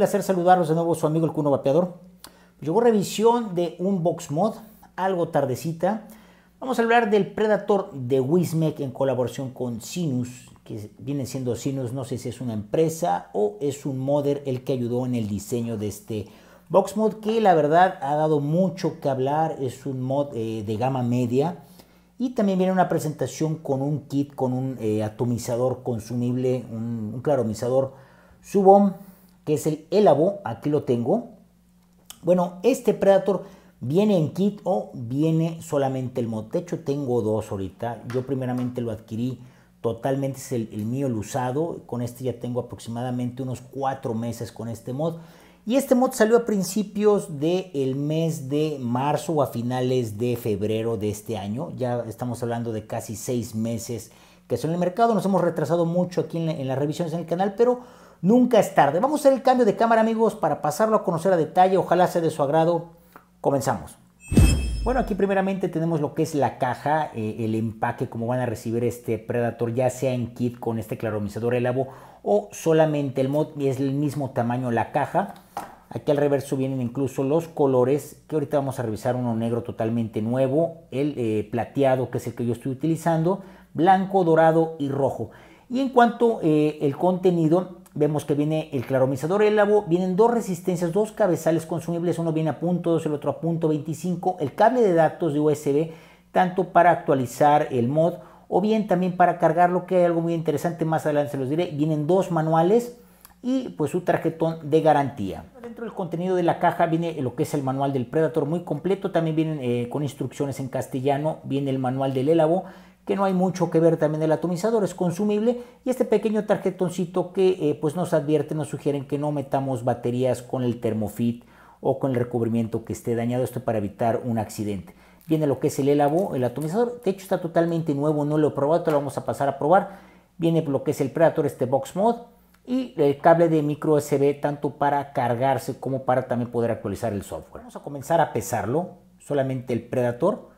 placer saludarlos de nuevo, su amigo el Cuno Vapeador. Llegó revisión de un box mod, algo tardecita. Vamos a hablar del Predator de Wismec en colaboración con Sinus, que viene siendo Sinus, no sé si es una empresa o es un modder el que ayudó en el diseño de este box mod, que la verdad ha dado mucho que hablar, es un mod eh, de gama media. Y también viene una presentación con un kit, con un eh, atomizador consumible, un, un claromizador Subom es el Elabo, aquí lo tengo. Bueno, este Predator viene en kit o viene solamente el mod, De hecho, tengo dos ahorita. Yo primeramente lo adquirí totalmente, es el, mío, el usado. Con este ya tengo aproximadamente unos cuatro meses con este mod. Y este mod salió a principios del mes de marzo o a finales de febrero de este año. Ya estamos hablando de casi seis meses que son el mercado. Nos hemos retrasado mucho aquí en las revisiones en el canal, pero nunca es tarde. Vamos a hacer el cambio de cámara, amigos, para pasarlo a conocer a detalle. Ojalá sea de su agrado. Comenzamos. Bueno, aquí primeramente tenemos lo que es la caja, eh, el empaque, como van a recibir este Predator, ya sea en kit con este claromizador elavo o solamente el mod, y es el mismo tamaño la caja. Aquí al reverso vienen incluso los colores, que ahorita vamos a revisar uno negro totalmente nuevo, el eh, plateado, que es el que yo estoy utilizando, blanco, dorado y rojo. Y en cuanto al eh, el contenido, vemos que viene el claromizador Elabo, vienen dos resistencias, dos cabezales consumibles, uno viene a punto 2, el otro a punto 25, el cable de datos de USB, tanto para actualizar el mod o bien también para cargarlo, que hay algo muy interesante, más adelante se los diré, vienen dos manuales y pues su tarjetón de garantía. Dentro del contenido de la caja viene lo que es el manual del Predator muy completo, también vienen eh, con instrucciones en castellano, viene el manual del Elabo, que no hay mucho que ver también el atomizador, es consumible y este pequeño tarjetoncito que eh, pues nos advierte, nos sugieren que no metamos baterías con el termofit o con el recubrimiento que esté dañado, esto para evitar un accidente. Viene lo que es el elabo, el atomizador, de hecho está totalmente nuevo, no lo he probado, te lo vamos a pasar a probar. Viene lo que es el Predator, este box mod y el cable de micro USB tanto para cargarse como para también poder actualizar el software. Vamos a comenzar a pesarlo, solamente el Predator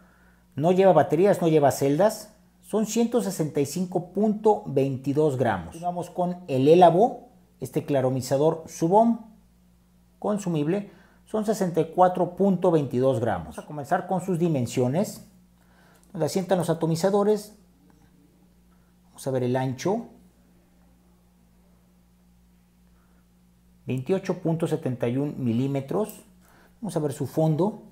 no lleva baterías, no lleva celdas. Son 165.22 gramos. vamos con el Elabo, este claromizador Subom consumible. Son 64.22 gramos. Vamos a comenzar con sus dimensiones. Donde asientan los atomizadores. Vamos a ver el ancho. 28.71 milímetros. Vamos a ver su fondo.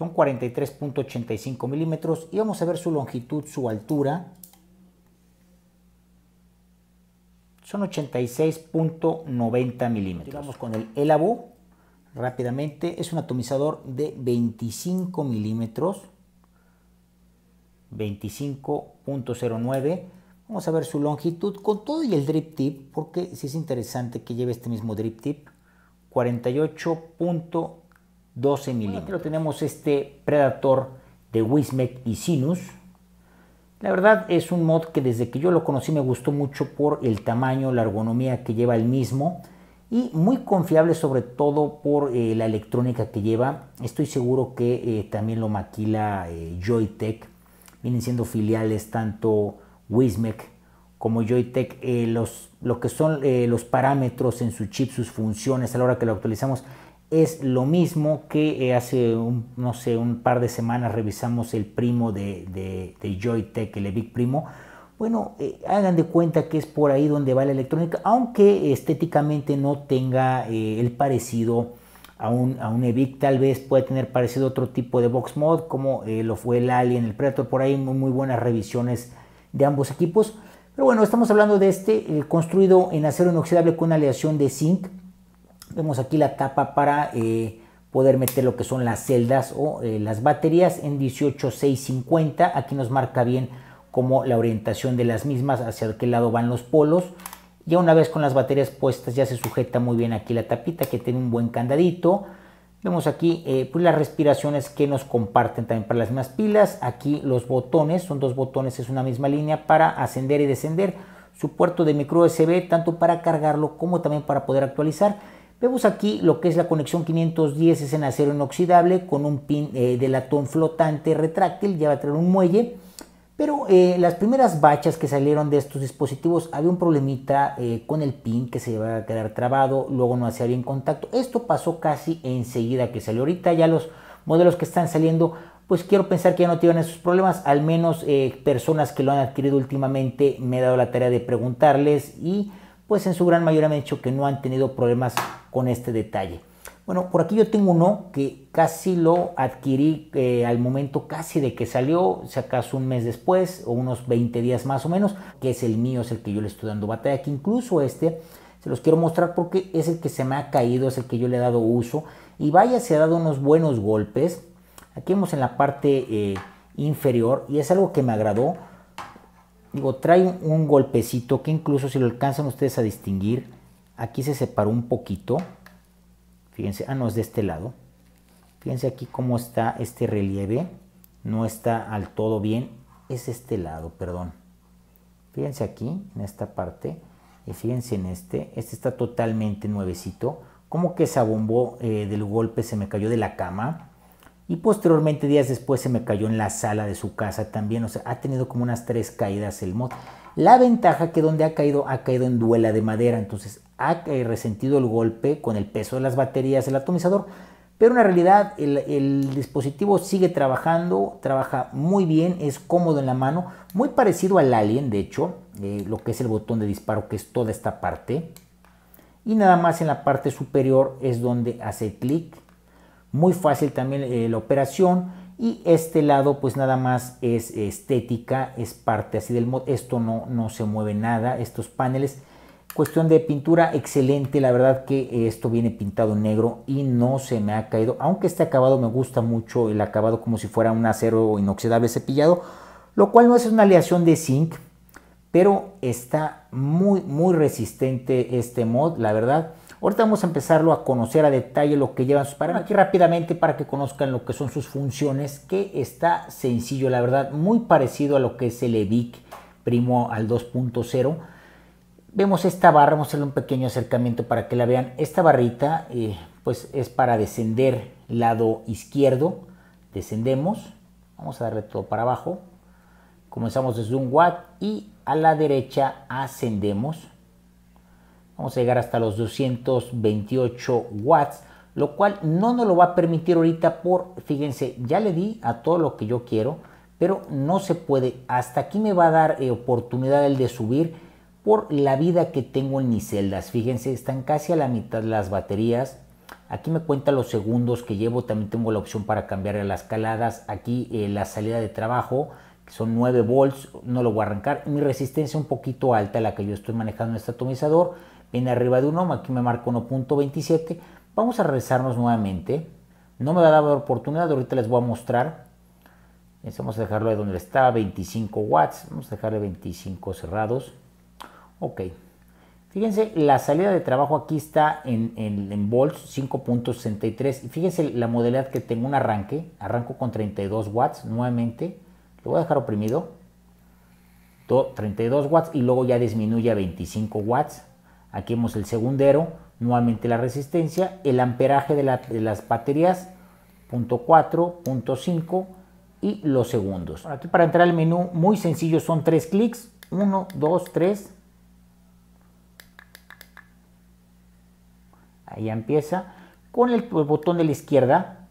Son 43.85 milímetros y vamos a ver su longitud, su altura. Son 86.90 milímetros. Vamos con el Elabo rápidamente. Es un atomizador de 25 milímetros. 25.09. Vamos a ver su longitud con todo y el drip tip, porque sí es interesante que lleve este mismo drip tip. 48. 12 milímetros. tenemos este Predator de Wismec y Sinus. La verdad es un mod que desde que yo lo conocí me gustó mucho por el tamaño, la ergonomía que lleva el mismo y muy confiable sobre todo por eh, la electrónica que lleva. Estoy seguro que eh, también lo maquila eh, Joytech. Vienen siendo filiales tanto Wismec como Joytech. los, lo que son los parámetros en su chip, sus funciones a la hora que lo actualizamos es lo mismo que eh, hace, un, no sé, un par de semanas revisamos el primo de, de, el Evic Primo. Bueno, eh, hagan de cuenta que es por ahí donde va la electrónica, aunque estéticamente no tenga eh, el parecido a un, EVIC, tal vez puede tener parecido a otro tipo de box mod, como lo fue el Alien, el Preto. por ahí muy, muy buenas revisiones de ambos equipos. Pero bueno, estamos hablando de este, construido en acero inoxidable con aleación de zinc, Vemos aquí la tapa para eh, poder meter lo que son las celdas o eh, las baterías en 18650. Aquí nos marca bien como la orientación de las mismas, hacia qué lado van los polos. Ya una vez con las baterías puestas ya se sujeta muy bien aquí la tapita que tiene un buen candadito. Vemos aquí eh, pues las respiraciones que nos comparten también para las mismas pilas. Aquí los botones, son dos botones, es una misma línea para ascender y descender. Su puerto de micro USB tanto para cargarlo como también para poder actualizar Vemos aquí lo que es la conexión 510 es en acero inoxidable con un pin eh, de latón flotante retráctil, ya va a traer un muelle. Pero eh, las primeras bachas que salieron de estos dispositivos había un problemita eh, con el pin que se iba a quedar trabado, luego no hacía bien contacto. Esto pasó casi enseguida que salió. Ahorita ya los modelos que están saliendo, pues quiero pensar que ya no tienen esos problemas. Al menos personas que lo han adquirido últimamente me he dado la tarea de preguntarles y pues en su gran mayoría me han dicho que no han tenido problemas con este detalle. Bueno, por aquí yo tengo uno que casi lo adquirí eh, al momento casi de que salió, si acaso un mes después o unos 20 días más o menos, que es el mío, es el que yo le estoy dando batalla, que incluso este se los quiero mostrar porque es el que se me ha caído, es el que yo le he dado uso y vaya, se ha dado unos buenos golpes. Aquí vemos en la parte eh, inferior y es algo que me agradó digo, trae un, golpecito que incluso si lo alcanzan ustedes a distinguir, aquí se separó un poquito. Fíjense, ah, no, es de este lado. Fíjense aquí cómo está este relieve. No está al todo bien. Es este lado, perdón. Fíjense aquí, en esta parte. Y fíjense en este. Este está totalmente nuevecito. Como que se abombó eh, del golpe, se me cayó de la cama. Y posteriormente, días después, se me cayó en la sala de su casa también. O sea, ha tenido como unas tres caídas el mod. La ventaja que donde ha caído, ha caído en duela de madera. Entonces, ha eh, resentido el golpe con el peso de las baterías del atomizador. Pero en realidad, el, dispositivo sigue trabajando, trabaja muy bien, es cómodo en la mano. Muy parecido al Alien, de hecho, eh, lo que es el botón de disparo, que es toda esta parte. Y nada más en la parte superior es donde hace clic muy fácil también eh, la operación y este lado pues nada más es estética, es parte así del mod, esto no, no se mueve nada, estos paneles. Cuestión de pintura, excelente, la verdad que esto viene pintado negro y no se me ha caído, aunque este acabado me gusta mucho, el acabado como si fuera un acero inoxidable cepillado, lo cual no es una aleación de zinc, pero está muy muy resistente este mod, la verdad Ahorita vamos a empezarlo a conocer a detalle lo que llevan sus parámetros. Aquí rápidamente para que conozcan lo que son sus funciones, que está sencillo, la verdad, muy parecido a lo que es el EVIC primo al 2.0. Vemos esta barra, vamos a hacerle un pequeño acercamiento para que la vean. Esta barrita eh, pues es para descender lado izquierdo. Descendemos, vamos a darle todo para abajo. Comenzamos desde un watt y a la derecha ascendemos Vamos a llegar hasta los 228 watts, lo cual no nos lo va a permitir ahorita por, fíjense, ya le di a todo lo que yo quiero, pero no se puede. Hasta aquí me va a dar eh, oportunidad el de subir por la vida que tengo en mis celdas. Fíjense, están casi a la mitad las baterías. Aquí me cuenta los segundos que llevo. También tengo la opción para cambiar las caladas. Aquí eh, la salida de trabajo, que son 9 volts. No lo voy a arrancar. Mi resistencia un poquito alta, la que yo estoy manejando en este atomizador. En arriba de uno, aquí me marco 1.27. Vamos a regresarnos nuevamente. No me va a dar oportunidad, ahorita les voy a mostrar. Vamos a dejarlo de donde está, 25 watts. Vamos a dejarle 25 cerrados. Ok. Fíjense, la salida de trabajo aquí está en, en, volts 5.63. fíjense la modalidad que tengo, un arranque. Arranco con 32 watts nuevamente. Lo voy a dejar oprimido. 32 watts y luego ya disminuye a 25 watts. Aquí vemos el segundero, nuevamente la resistencia, el amperaje de, las baterías, punto 4, y los segundos. aquí para entrar al menú, muy sencillo, son tres clics, 1, 2, 3. Ahí empieza. Con el, botón de la izquierda,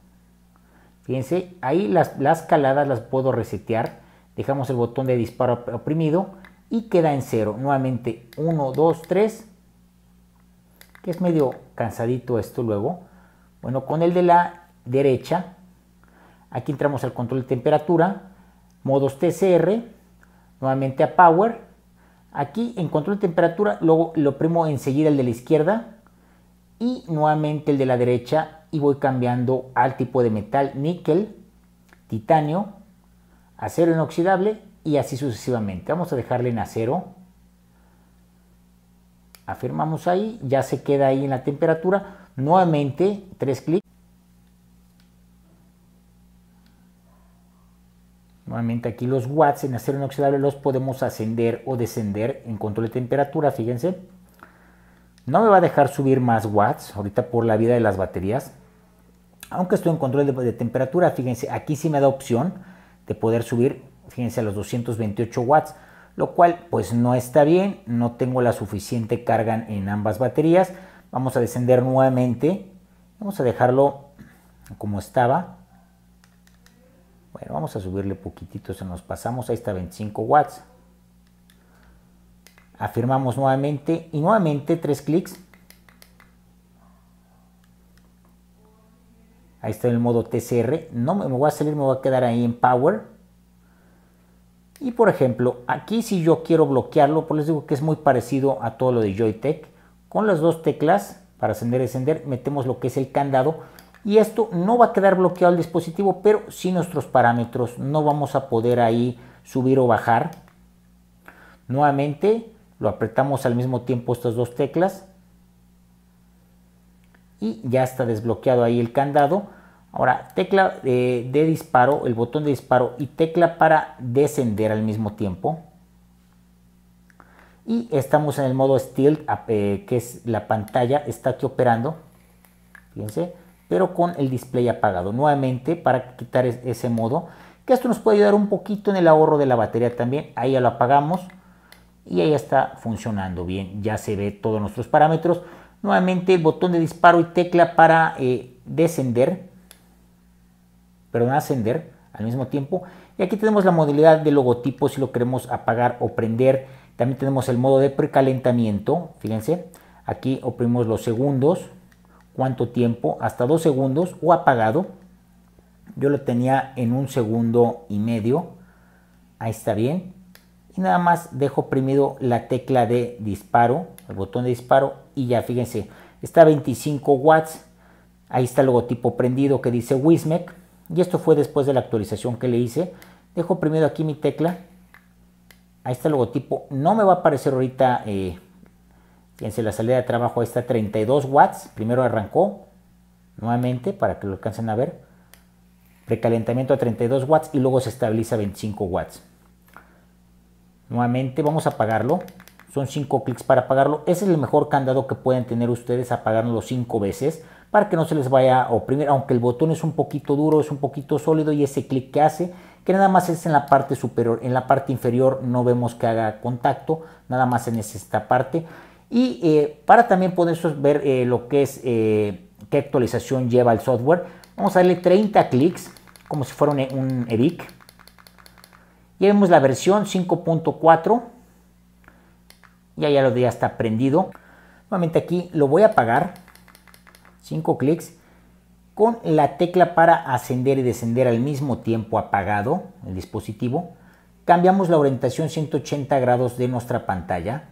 fíjense, ahí las, las caladas las puedo resetear. Dejamos el botón de disparo oprimido y queda en cero, Nuevamente 1, 2, 3 es medio cansadito esto luego. Bueno, con el de la derecha, aquí entramos al control de temperatura, modos TCR, nuevamente a Power. Aquí en control de temperatura, luego lo primo enseguida el de la izquierda y nuevamente el de la derecha y voy cambiando al tipo de metal, níquel, titanio, acero inoxidable y así sucesivamente. Vamos a dejarle en acero afirmamos ahí, ya se queda ahí en la temperatura, nuevamente tres clics, nuevamente aquí los watts en acero inoxidable los podemos ascender o descender en control de temperatura, fíjense, no me va a dejar subir más watts ahorita por la vida de las baterías, aunque estoy en control de, temperatura, fíjense, aquí sí me da opción de poder subir, fíjense, a los 228 watts, lo cual pues no está bien, no tengo la suficiente carga en ambas baterías. Vamos a descender nuevamente, vamos a dejarlo como estaba. Bueno, vamos a subirle poquitito, se nos pasamos, ahí está 25 watts. Afirmamos nuevamente y nuevamente tres clics. Ahí está el modo TCR. No me voy a salir, me voy a quedar ahí en Power y por ejemplo, aquí si yo quiero bloquearlo, pues les digo que es muy parecido a todo lo de Joytech. Con las dos teclas, para ascender y descender, metemos lo que es el candado. Y esto no va a quedar bloqueado el dispositivo, pero sin nuestros parámetros. No vamos a poder ahí subir o bajar. Nuevamente, lo apretamos al mismo tiempo estas dos teclas. Y ya está desbloqueado ahí el candado Ahora, tecla eh, de, disparo, el botón de disparo y tecla para descender al mismo tiempo. Y estamos en el modo Steel, eh, que es la pantalla, está aquí operando. Fíjense, pero con el display apagado. Nuevamente, para quitar ese modo, que esto nos puede ayudar un poquito en el ahorro de la batería también. Ahí ya lo apagamos y ahí está funcionando bien. Ya se ve todos nuestros parámetros. Nuevamente, el botón de disparo y tecla para eh, descender perdón, ascender al mismo tiempo. Y aquí tenemos la modalidad de logotipo si lo queremos apagar o prender. También tenemos el modo de precalentamiento, fíjense, aquí oprimimos los segundos, cuánto tiempo, hasta dos segundos o apagado. Yo lo tenía en un segundo y medio, ahí está bien. Y nada más dejo oprimido la tecla de disparo, el botón de disparo y ya fíjense, está a 25 watts. Ahí está el logotipo prendido que dice Wismec y esto fue después de la actualización que le hice. Dejo primero aquí mi tecla, ahí está el logotipo, no me va a aparecer ahorita, fíjense eh, la salida de trabajo, ahí está 32 watts, primero arrancó nuevamente para que lo alcancen a ver, precalentamiento a 32 watts y luego se estabiliza a 25 watts. Nuevamente vamos a apagarlo, son 5 clics para apagarlo, ese es el mejor candado que pueden tener ustedes, apagarlo 5 veces, para que no se les vaya a oprimir, aunque el botón es un poquito duro, es un poquito sólido y ese clic que hace, que nada más es en la parte superior, en la parte inferior no vemos que haga contacto, nada más en esta parte. Y eh, para también poder ver eh, lo que es, eh, qué actualización lleva el software, vamos a darle 30 clics, como si fuera un, Eric. y vemos la versión 5.4, ya ya lo de ya está prendido. Nuevamente aquí lo voy a apagar 5 clics con la tecla para ascender y descender al mismo tiempo apagado el dispositivo, cambiamos la orientación 180 grados de nuestra pantalla.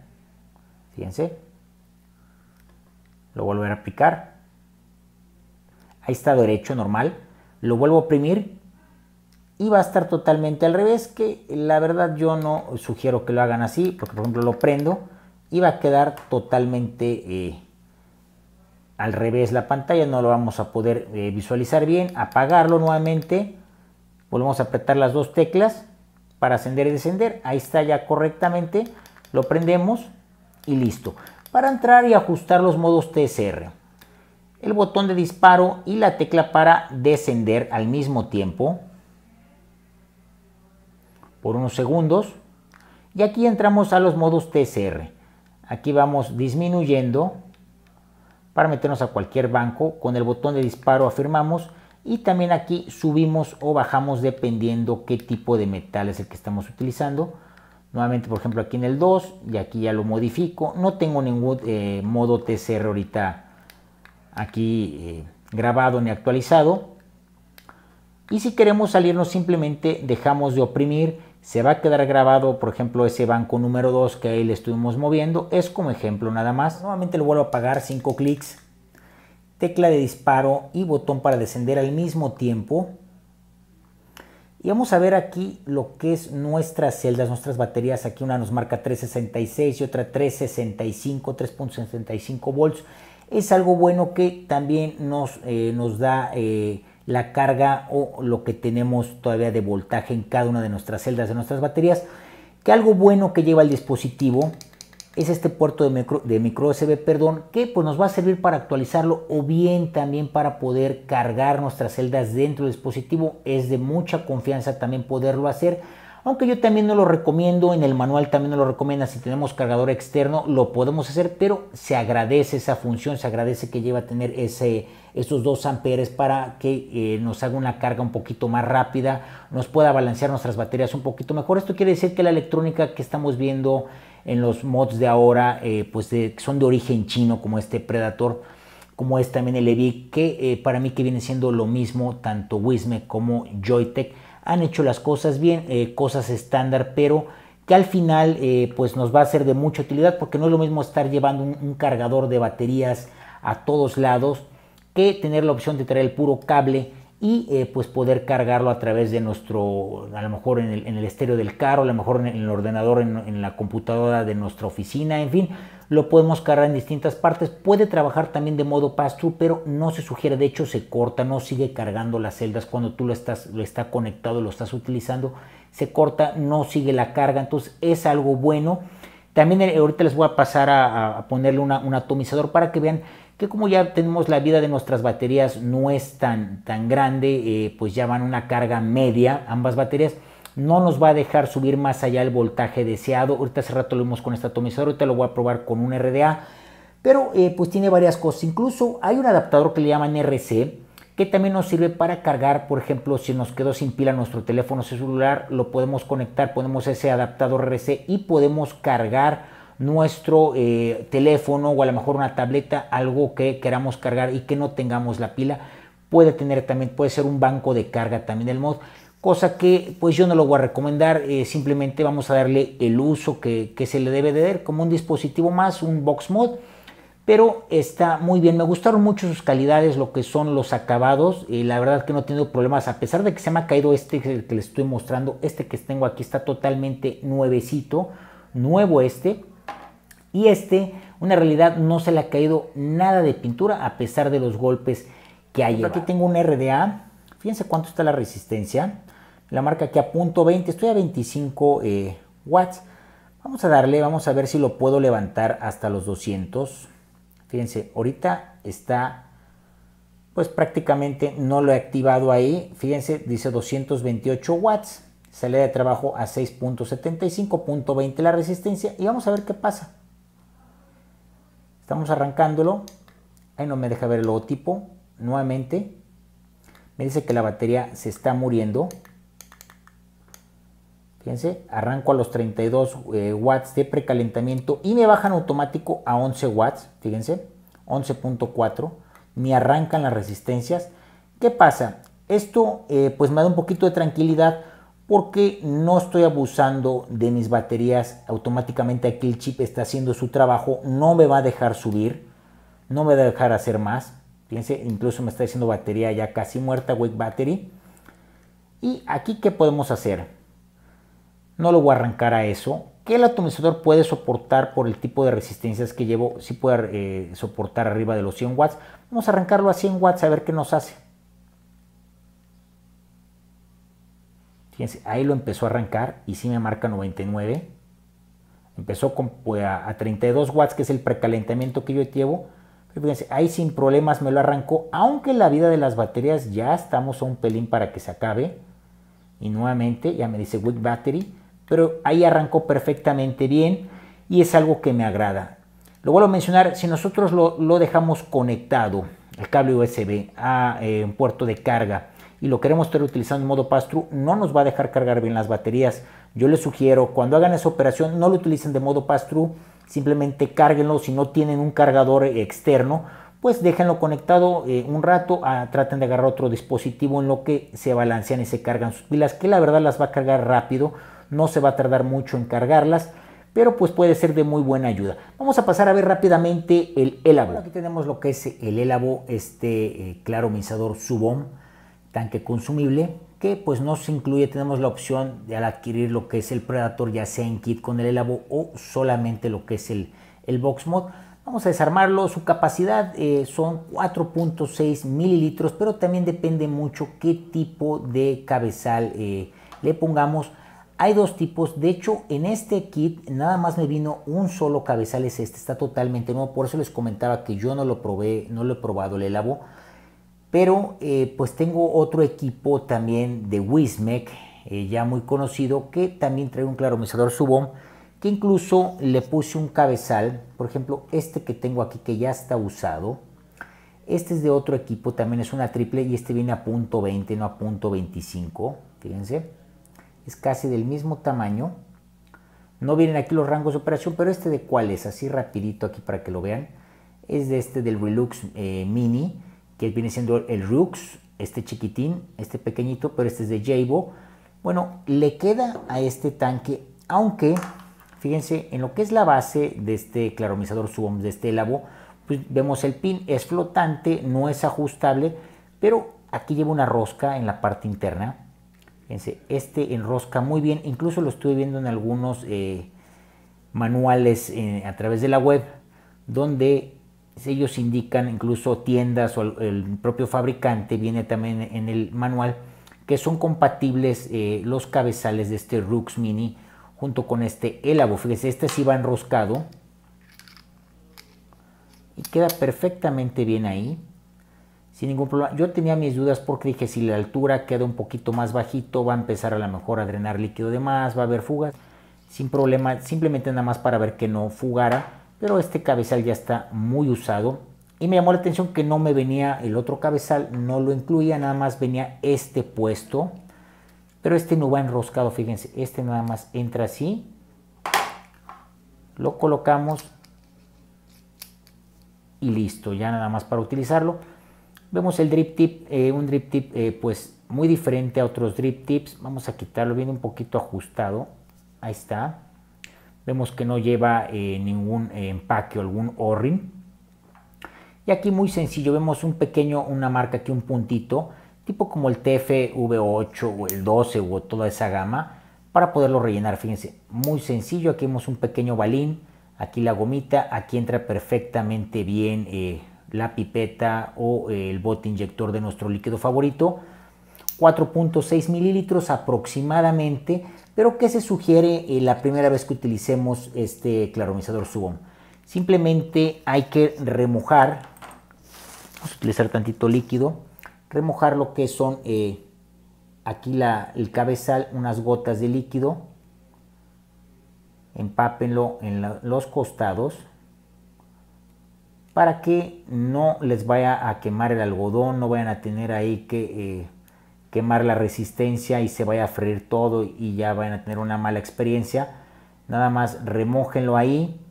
Fíjense. Lo vuelvo a aplicar. Ahí está derecho, normal. Lo vuelvo a oprimir y va a estar totalmente al revés, que la verdad yo no sugiero que lo hagan así, porque por ejemplo lo prendo y va a quedar totalmente... Eh, al revés la pantalla, no lo vamos a poder eh, visualizar bien, apagarlo nuevamente, volvemos a apretar las dos teclas para ascender y descender, ahí está ya correctamente, lo prendemos y listo. Para entrar y ajustar los modos TSR, el botón de disparo y la tecla para descender al mismo tiempo por unos segundos y aquí entramos a los modos TSR. Aquí vamos disminuyendo para meternos a cualquier banco. Con el botón de disparo afirmamos y también aquí subimos o bajamos dependiendo qué tipo de metal es el que estamos utilizando. Nuevamente, por ejemplo, aquí en el 2 y aquí ya lo modifico. No tengo ningún eh, modo TCR ahorita aquí eh, grabado ni actualizado. Y si queremos salirnos simplemente dejamos de oprimir se va a quedar grabado, por ejemplo, ese banco número 2 que ahí le estuvimos moviendo. Es como ejemplo nada más. Nuevamente lo vuelvo a apagar, 5 clics, tecla de disparo y botón para descender al mismo tiempo. Y vamos a ver aquí lo que es nuestras celdas, nuestras baterías. Aquí una nos marca 366 y otra 365, 3.65 volts. Es algo bueno que también nos, eh, nos da... Eh, la carga o lo que tenemos todavía de voltaje en cada una de nuestras celdas de nuestras baterías. Que algo bueno que lleva el dispositivo es este puerto de micro, USB, perdón, que pues nos va a servir para actualizarlo o bien también para poder cargar nuestras celdas dentro del dispositivo. Es de mucha confianza también poderlo hacer aunque yo también no lo recomiendo, en el manual también no lo recomienda, si tenemos cargador externo lo podemos hacer, pero se agradece esa función, se agradece que lleva a tener esos 2 amperes para que eh, nos haga una carga un poquito más rápida, nos pueda balancear nuestras baterías un poquito mejor. Esto quiere decir que la electrónica que estamos viendo en los mods de ahora, eh, pues son de origen chino, como este Predator, como es también el EVIC, que eh, para mí que viene siendo lo mismo, tanto Wisme como Joytech han hecho las cosas bien, eh, cosas estándar, pero que al final eh, pues nos va a ser de mucha utilidad porque no es lo mismo estar llevando un, cargador de baterías a todos lados que tener la opción de traer el puro cable y eh, pues poder cargarlo a través de nuestro, a lo mejor en el, estéreo del carro, a lo mejor en el ordenador, en la computadora de nuestra oficina, en fin, lo podemos cargar en distintas partes, puede trabajar también de modo pass pero no se sugiere, de hecho se corta, no sigue cargando las celdas cuando tú lo estás lo está conectado, lo estás utilizando, se corta, no sigue la carga, entonces es algo bueno. También eh, ahorita les voy a pasar a, ponerle un atomizador para que vean que como ya tenemos la vida de nuestras baterías no es tan, tan grande, eh, pues ya van una carga media ambas baterías no nos va a dejar subir más allá el voltaje deseado. Ahorita hace rato lo vimos con este atomizador, ahorita lo voy a probar con un RDA. Pero eh, pues tiene varias cosas. Incluso hay un adaptador que le llaman RC que también nos sirve para cargar, por ejemplo, si nos quedó sin pila nuestro teléfono celular, lo podemos conectar, ponemos ese adaptador RC y podemos cargar nuestro eh, teléfono o a lo mejor una tableta, algo que queramos cargar y que no tengamos la pila. Puede tener también, puede ser un banco de carga también el mod cosa que pues yo no lo voy a recomendar, eh, simplemente vamos a darle el uso que, se le debe de dar como un dispositivo más, un box mod, pero está muy bien, me gustaron mucho sus calidades, lo que son los acabados, la verdad que no he tenido problemas, a pesar de que se me ha caído este que les estoy mostrando, este que tengo aquí está totalmente nuevecito, nuevo este, y este, una realidad no se le ha caído nada de pintura a pesar de los golpes que hay Aquí tengo un RDA, fíjense cuánto está la resistencia, la marca aquí a punto 20, estoy a 25 eh, watts. Vamos a darle, vamos a ver si lo puedo levantar hasta los 200. Fíjense, ahorita está pues prácticamente no lo he activado ahí. Fíjense, dice 228 watts, salida de trabajo a 6.75.20 la resistencia y vamos a ver qué pasa. Estamos arrancándolo. Ahí no me deja ver el logotipo. Nuevamente me dice que la batería se está muriendo. Fíjense, arranco a los 32 eh, watts de precalentamiento y me bajan automático a 11 watts, fíjense, 11.4, me arrancan las resistencias. ¿Qué pasa? Esto eh, pues me da un poquito de tranquilidad porque no estoy abusando de mis baterías. Automáticamente aquí el chip está haciendo su trabajo, no me va a dejar subir, no me va a dejar hacer más. Fíjense, incluso me está diciendo batería ya casi muerta, wake battery. Y aquí, ¿qué podemos hacer? no lo voy a arrancar a eso. ¿Qué el atomizador puede soportar por el tipo de resistencias que llevo? Si puede eh, soportar arriba de los 100 watts. Vamos a arrancarlo a 100 watts a ver qué nos hace. Fíjense, ahí lo empezó a arrancar y sí me marca 99. Empezó pues, a, 32 watts, que es el precalentamiento que yo llevo. fíjense, ahí sin problemas me lo arrancó, aunque la vida de las baterías ya estamos a un pelín para que se acabe. Y nuevamente ya me dice Weak Battery pero ahí arrancó perfectamente bien y es algo que me agrada. Lo vuelvo a mencionar, si nosotros lo, dejamos conectado, el cable USB, a eh, un puerto de carga, y lo queremos estar utilizando en modo Pastru no nos va a dejar cargar bien las baterías. Yo les sugiero, cuando hagan esa operación, no lo utilicen de modo Pastru simplemente cárguenlo. Si no tienen un cargador externo, pues déjenlo conectado eh, un rato, ah, traten de agarrar otro dispositivo en lo que se balancean y se cargan sus pilas, que la verdad las va a cargar rápido no se va a tardar mucho en cargarlas, pero pues puede ser de muy buena ayuda. Vamos a pasar a ver rápidamente el Elabo. aquí tenemos lo que es el Elabo, este eh, claromizador Subom, tanque consumible, que pues no se incluye, tenemos la opción de adquirir lo que es el Predator, ya sea en kit con el Elabo o solamente lo que es el, el Box Mod. Vamos a desarmarlo, su capacidad eh, son 4.6 mililitros, pero también depende mucho qué tipo de cabezal eh, le pongamos. Hay dos tipos, de hecho en este kit nada más me vino un solo cabezal, es este está totalmente nuevo, por eso les comentaba que yo no lo probé, no lo he probado, le lavo. Pero eh, pues tengo otro equipo también de Wismec, eh, ya muy conocido, que también trae un claromizador Subom, que incluso le puse un cabezal, por ejemplo este que tengo aquí que ya está usado. Este es de otro equipo, también es una triple y este viene a punto .20, no a punto .25, fíjense es casi del mismo tamaño. No vienen aquí los rangos de operación, pero este de cuál es, así rapidito aquí para que lo vean. Es de este del Relux eh, Mini, que viene siendo el Rux, este chiquitín, este pequeñito, pero este es de jabo Bueno, le queda a este tanque, aunque, fíjense, en lo que es la base de este claromizador Suom de este elabo, pues vemos el pin, es flotante, no es ajustable, pero aquí lleva una rosca en la parte interna Fíjense, este enrosca muy bien, incluso lo estuve viendo en algunos eh, manuales eh, a través de la web, donde ellos indican, incluso tiendas o el, propio fabricante viene también en el manual, que son compatibles eh, los cabezales de este Rux Mini junto con este Elabo. Fíjense, este sí va enroscado y queda perfectamente bien ahí sin ningún problema. Yo tenía mis dudas porque dije, si la altura queda un poquito más bajito, va a empezar a lo mejor a drenar líquido de más, va a haber fugas. Sin problema, simplemente nada más para ver que no fugara. Pero este cabezal ya está muy usado. Y me llamó la atención que no me venía el otro cabezal, no lo incluía, nada más venía este puesto. Pero este no va enroscado, fíjense, este nada más entra así. Lo colocamos y listo, ya nada más para utilizarlo Vemos el drip tip, eh, un drip tip eh, pues muy diferente a otros drip tips. Vamos a quitarlo, viene un poquito ajustado. Ahí está. Vemos que no lleva eh, ningún empaque o algún o-ring. Y aquí muy sencillo, vemos un pequeño, una marca aquí, un puntito, tipo como el TFV8 o el 12 o toda esa gama, para poderlo rellenar. Fíjense, muy sencillo, aquí vemos un pequeño balín, aquí la gomita, aquí entra perfectamente bien la pipeta o eh, el bote inyector de nuestro líquido favorito. 4.6 mililitros aproximadamente, pero ¿qué se sugiere eh, la primera vez que utilicemos este claromizador Subom? Simplemente hay que remojar, vamos a utilizar tantito líquido, remojar lo que son eh, aquí el cabezal, unas gotas de líquido, empápenlo en los costados, para que no les vaya a quemar el algodón, no vayan a tener ahí que eh, quemar la resistencia y se vaya a freír todo y ya vayan a tener una mala experiencia. Nada más remójenlo ahí.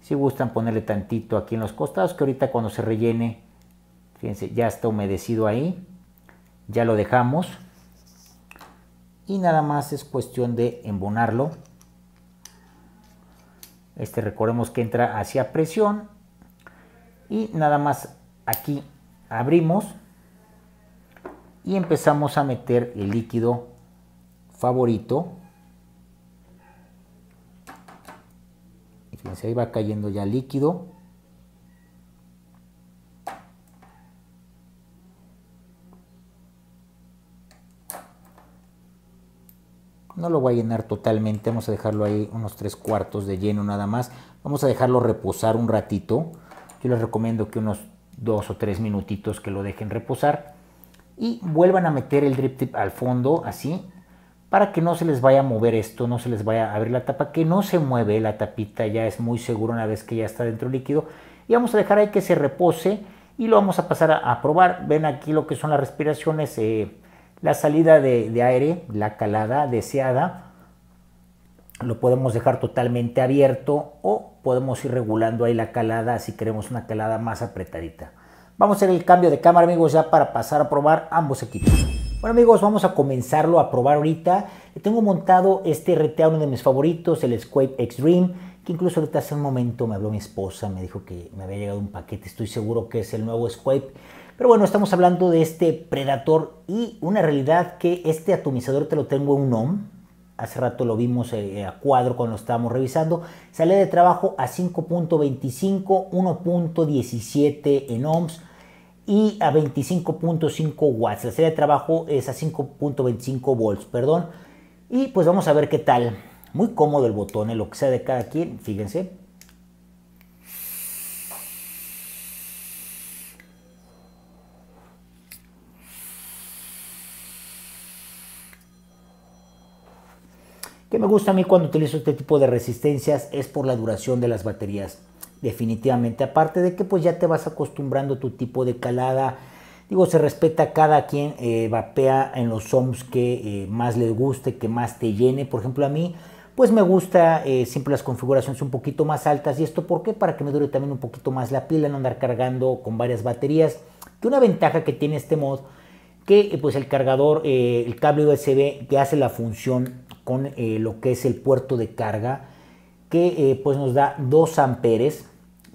Si gustan ponerle tantito aquí en los costados, que ahorita cuando se rellene, fíjense, ya está humedecido ahí. Ya lo dejamos. Y nada más es cuestión de embonarlo. Este recordemos que entra hacia presión y nada más aquí abrimos y empezamos a meter el líquido favorito fíjense ahí va cayendo ya líquido no lo voy a llenar totalmente, vamos a dejarlo ahí unos tres cuartos de lleno nada más. Vamos a dejarlo reposar un ratito yo les recomiendo que unos dos o tres minutitos que lo dejen reposar y vuelvan a meter el drip tip al fondo así para que no se les vaya a mover esto, no se les vaya a abrir la tapa, que no se mueve la tapita, ya es muy seguro una vez que ya está dentro el líquido. Y vamos a dejar ahí que se repose y lo vamos a pasar a, probar. Ven aquí lo que son las respiraciones, eh, la salida de aire, la calada deseada lo podemos dejar totalmente abierto o podemos ir regulando ahí la calada si queremos una calada más apretadita. Vamos a hacer el cambio de cámara amigos ya para pasar a probar ambos equipos. Bueno amigos, vamos a comenzarlo a probar ahorita. tengo montado este RTA, uno de mis favoritos, el Squape Extreme, que incluso ahorita hace un momento me habló mi esposa, me dijo que me había llegado un paquete, estoy seguro que es el nuevo Squape. Pero bueno, estamos hablando de este Predator y una realidad que este atomizador te lo tengo en un OM, hace rato lo vimos eh, eh, a cuadro cuando lo estábamos revisando, sale de trabajo a 5.25, 1.17 en ohms y a 25.5 watts. La serie de trabajo es a 5.25 volts, perdón. Y pues vamos a ver qué tal. Muy cómodo el botón, eh, lo que sea de cada quien, fíjense. que me gusta a mí cuando utilizo este tipo de resistencias es por la duración de las baterías. Definitivamente, aparte de que pues ya te vas acostumbrando a tu tipo de calada, digo, se respeta cada quien eh, vapea en los ohms que eh, más le guste, que más te llene. Por ejemplo, a mí pues me gusta eh, siempre las configuraciones un poquito más altas. ¿Y esto por qué? Para que me dure también un poquito más la pila, en andar cargando con varias baterías. Que una ventaja que tiene este mod, que pues el cargador, el cable USB que hace la función con eh, lo que es el puerto de carga que eh, pues nos da 2 amperes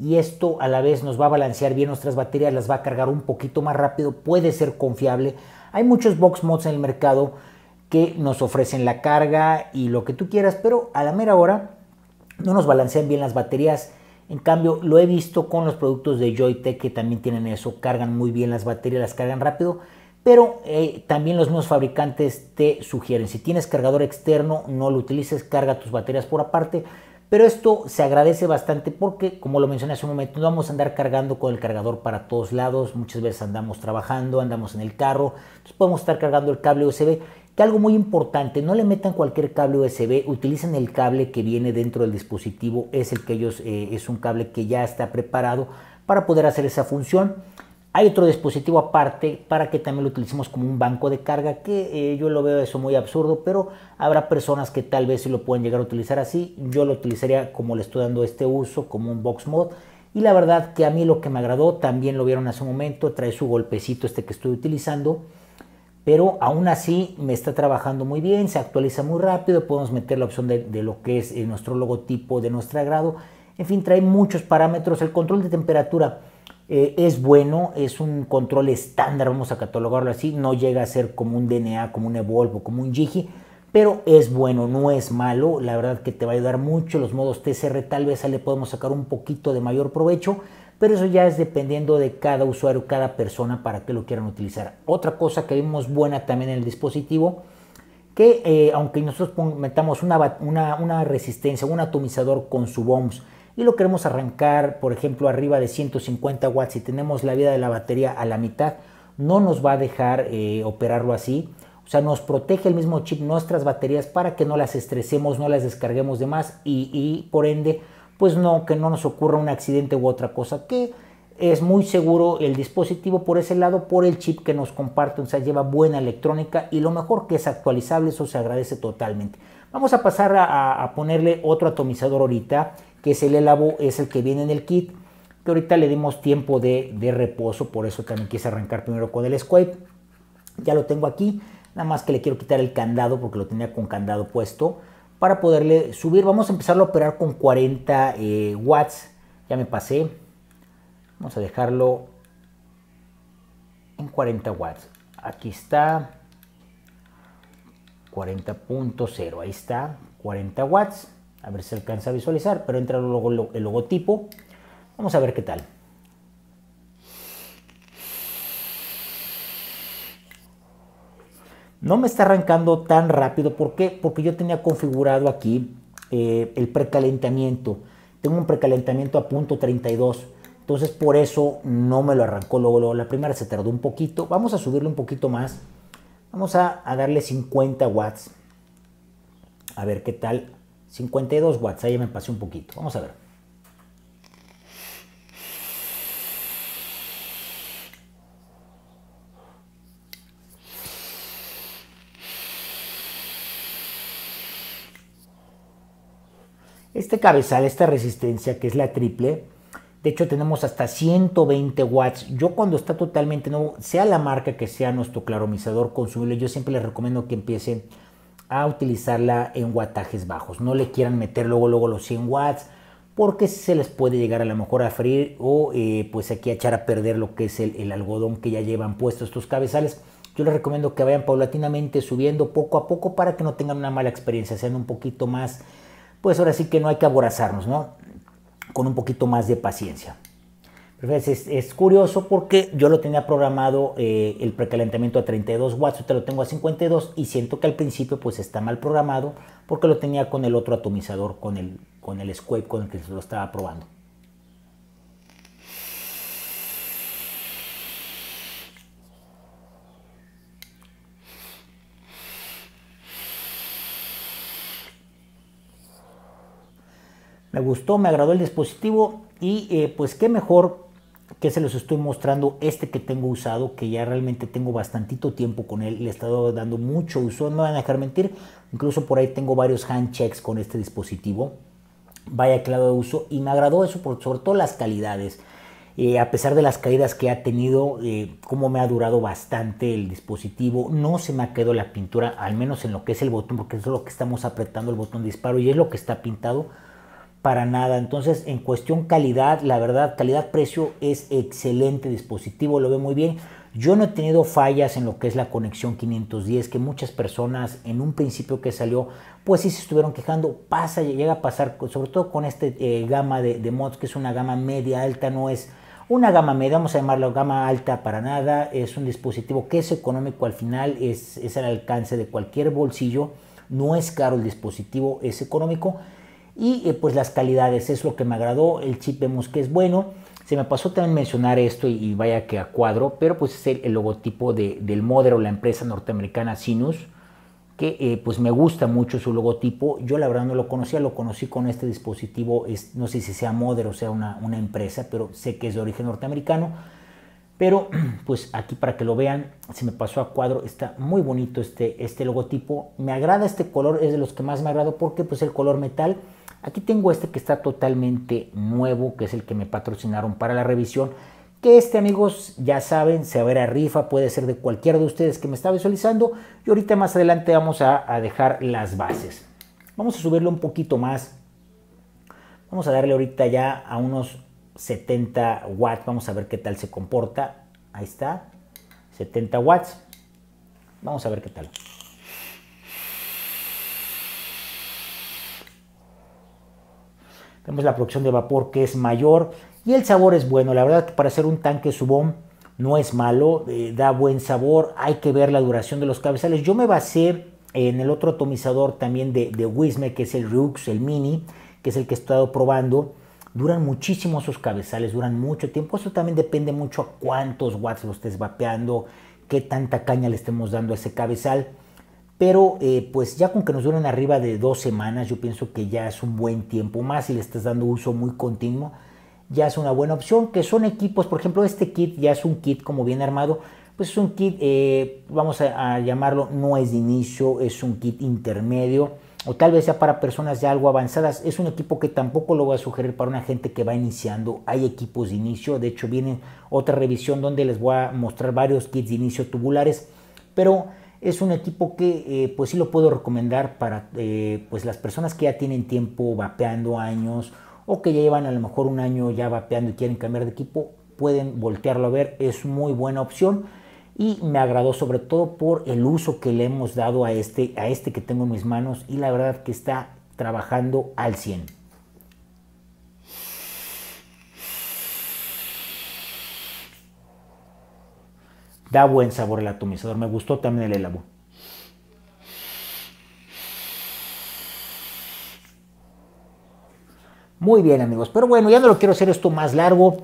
y esto a la vez nos va a balancear bien nuestras baterías, las va a cargar un poquito más rápido, puede ser confiable. Hay muchos box mods en el mercado que nos ofrecen la carga y lo que tú quieras, pero a la mera hora no nos balancean bien las baterías. En cambio, lo he visto con los productos de Joytech que también tienen eso, cargan muy bien las baterías, las cargan rápido pero eh, también los mismos fabricantes te sugieren, si tienes cargador externo, no lo utilices, carga tus baterías por aparte. Pero esto se agradece bastante porque, como lo mencioné hace un momento, no vamos a andar cargando con el cargador para todos lados. Muchas veces andamos trabajando, andamos en el carro, entonces podemos estar cargando el cable USB. Que algo muy importante, no le metan cualquier cable USB, utilicen el cable que viene dentro del dispositivo, es el que ellos, eh, es un cable que ya está preparado para poder hacer esa función. Hay otro dispositivo aparte para que también lo utilicemos como un banco de carga, que eh, yo lo veo eso muy absurdo, pero habrá personas que tal vez si lo pueden llegar a utilizar así. Yo lo utilizaría como le estoy dando este uso, como un box mod. Y la verdad que a mí lo que me agradó, también lo vieron hace un momento, trae su golpecito este que estoy utilizando. Pero aún así me está trabajando muy bien, se actualiza muy rápido, podemos meter la opción de, de lo que es eh, nuestro logotipo de nuestro agrado. En fin, trae muchos parámetros, el control de temperatura eh, es bueno, es un control estándar, vamos a catalogarlo así, no llega a ser como un DNA, como un Evolve como un jiji, pero es bueno, no es malo, la verdad que te va a ayudar mucho, los modos TCR tal vez le podemos sacar un poquito de mayor provecho, pero eso ya es dependiendo de cada usuario, cada persona para que lo quieran utilizar. Otra cosa que vimos buena también en el dispositivo, que eh, aunque nosotros metamos una, resistencia, un atomizador con su bombs y lo queremos arrancar, por ejemplo, arriba de 150 watts y tenemos la vida de la batería a la mitad, no nos va a dejar eh, operarlo así. O sea, nos protege el mismo chip nuestras baterías para que no las estresemos, no las descarguemos de más y, por ende, pues no, que no nos ocurra un accidente u otra cosa que es muy seguro el dispositivo por ese lado, por el chip que nos comparte. o sea, lleva buena electrónica y lo mejor que es actualizable, eso se agradece totalmente. Vamos a pasar a ponerle otro atomizador ahorita, que es el es el que viene en el kit, que ahorita le dimos tiempo de, reposo, por eso también quise arrancar primero con el swipe. Ya lo tengo aquí, nada más que le quiero quitar el candado porque lo tenía con candado puesto para poderle subir. Vamos a empezarlo a operar con 40 eh, watts, ya me pasé. Vamos a dejarlo en 40 watts. Aquí está 40.0, ahí está 40 watts. A ver si se alcanza a visualizar, pero entra luego el logotipo. Vamos a ver qué tal. No me está arrancando tan rápido. ¿Por qué? Porque yo tenía configurado aquí eh, el precalentamiento. Tengo un precalentamiento a punto 32. Entonces por eso no me lo arrancó luego, La primera se tardó un poquito. Vamos a subirle un poquito más. Vamos a, a darle 50 watts. A ver qué tal. 52 watts, ahí me pasé un poquito. Vamos a ver. Este cabezal, esta resistencia que es la triple, de hecho tenemos hasta 120 watts. Yo cuando está totalmente nuevo, sea la marca que sea nuestro claromizador consumible, yo siempre les recomiendo que empiecen a utilizarla en wattajes bajos. No le quieran meter luego, luego los 100 watts porque se les puede llegar a lo mejor a frir o eh, pues aquí a echar a perder lo que es el, el algodón que ya llevan puestos estos cabezales. Yo les recomiendo que vayan paulatinamente subiendo poco a poco para que no tengan una mala experiencia, sean un poquito más, pues ahora sí que no hay que aborazarnos, ¿no? Con un poquito más de paciencia es, curioso porque yo lo tenía programado eh, el precalentamiento a 32 watts, yo te lo tengo a 52 y siento que al principio pues está mal programado porque lo tenía con el otro atomizador, con el, con el Squape con el que se lo estaba probando. Me gustó, me agradó el dispositivo y eh, pues qué mejor que se los estoy mostrando, este que tengo usado, que ya realmente tengo bastantito tiempo con él, le he estado dando mucho uso, no me van a dejar mentir, incluso por ahí tengo varios hand checks con este dispositivo, vaya lado de uso, y me agradó eso, por, sobre todo las calidades, eh, a pesar de las caídas que ha tenido, eh, como me ha durado bastante el dispositivo, no se me ha quedado la pintura, al menos en lo que es el botón, porque es lo que estamos apretando el botón de disparo y es lo que está pintado, para nada. Entonces, en cuestión calidad, la verdad, calidad-precio es excelente dispositivo, lo ve muy bien. Yo no he tenido fallas en lo que es la conexión 510, que muchas personas en un principio que salió, pues sí se estuvieron quejando. Pasa, llega a pasar, sobre todo con este eh, gama de, mods, que es una gama media alta, no es una gama media, vamos a llamarlo gama alta para nada. Es un dispositivo que es económico al final, es, es el alcance de cualquier bolsillo. No es caro el dispositivo, es económico y eh, pues las calidades es lo que me agradó, el chip vemos que es bueno, se me pasó también mencionar esto y, vaya que a cuadro, pero pues es el, logotipo de, del o la empresa norteamericana Sinus, que eh, pues me gusta mucho su logotipo. Yo la verdad no lo conocía, lo conocí con este dispositivo, no sé si sea moder o sea una, empresa, pero sé que es de origen norteamericano. Pero pues aquí para que lo vean, se me pasó a cuadro, está muy bonito este, este logotipo. Me agrada este color, es de los que más me agrado porque pues el color metal Aquí tengo este que está totalmente nuevo, que es el que me patrocinaron para la revisión. Que este, amigos, ya saben, se verá rifa, puede ser de cualquiera de ustedes que me está visualizando. Y ahorita más adelante vamos a, a dejar las bases. Vamos a subirlo un poquito más. Vamos a darle ahorita ya a unos 70 watts. Vamos a ver qué tal se comporta. Ahí está. 70 watts. Vamos a ver qué tal. tenemos la producción de vapor que es mayor y el sabor es bueno. La verdad que para hacer un tanque subón no es malo, eh, da buen sabor, hay que ver la duración de los cabezales. Yo me basé en el otro atomizador también de, de Wisme, que es el Rux, el Mini, que es el que he estado probando. Duran muchísimo sus cabezales, duran mucho tiempo. Eso también depende mucho a cuántos watts lo estés vapeando, qué tanta caña le estemos dando a ese cabezal pero eh, pues ya con que nos duren arriba de dos semanas, yo pienso que ya es un buen tiempo más, si le estás dando uso muy continuo, ya es una buena opción, que son equipos, por ejemplo, este kit ya es un kit como bien armado, pues es un kit, eh, vamos a, llamarlo, no es de inicio, es un kit intermedio, o tal vez sea para personas ya algo avanzadas, es un equipo que tampoco lo voy a sugerir para una gente que va iniciando, hay equipos de inicio, de hecho viene otra revisión donde les voy a mostrar varios kits de inicio tubulares, pero es un equipo que eh, pues sí lo puedo recomendar para eh, pues las personas que ya tienen tiempo vapeando años o que ya llevan a lo mejor un año ya vapeando y quieren cambiar de equipo, pueden voltearlo a ver, es muy buena opción y me agradó sobre todo por el uso que le hemos dado a este, a este que tengo en mis manos y la verdad que está trabajando al 100. Da buen sabor el atomizador. Me gustó también el elabo. Muy bien, amigos. Pero bueno, ya no lo quiero hacer esto más largo.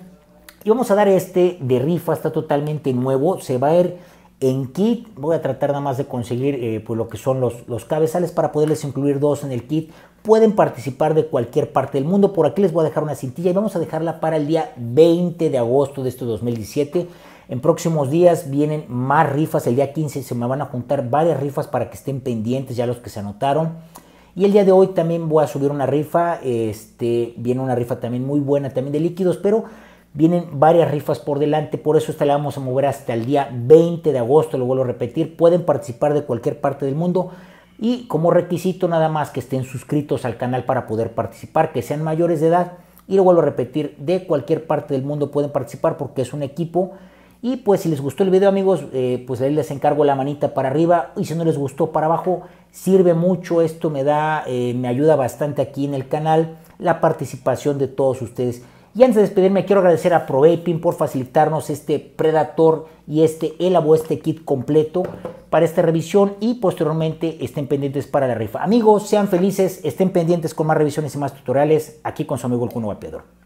Y vamos a dar este de rifa. Está totalmente nuevo. Se va a ir en kit. Voy a tratar nada más de conseguir eh, pues lo que son los, los cabezales para poderles incluir dos en el kit. Pueden participar de cualquier parte del mundo. Por aquí les voy a dejar una cintilla y vamos a dejarla para el día 20 de agosto de este 2017. En próximos días vienen más rifas. El día 15 se me van a juntar varias rifas para que estén pendientes ya los que se anotaron. Y el día de hoy también voy a subir una rifa. Este, viene una rifa también muy buena también de líquidos, pero vienen varias rifas por delante. Por eso esta la vamos a mover hasta el día 20 de agosto. Lo vuelvo a repetir. Pueden participar de cualquier parte del mundo. Y como requisito nada más que estén suscritos al canal para poder participar, que sean mayores de edad. Y lo vuelvo a repetir, de cualquier parte del mundo pueden participar porque es un equipo y pues si les gustó el video amigos, eh, pues ahí les encargo la manita para arriba y si no les gustó para abajo, sirve mucho, esto me da, eh, me ayuda bastante aquí en el canal, la participación de todos ustedes. Y antes de despedirme, quiero agradecer a Proepin por facilitarnos este Predator y este Elabo, este kit completo para esta revisión y posteriormente estén pendientes para la rifa. Amigos, sean felices, estén pendientes con más revisiones y más tutoriales aquí con su amigo El Cuno Vapeador.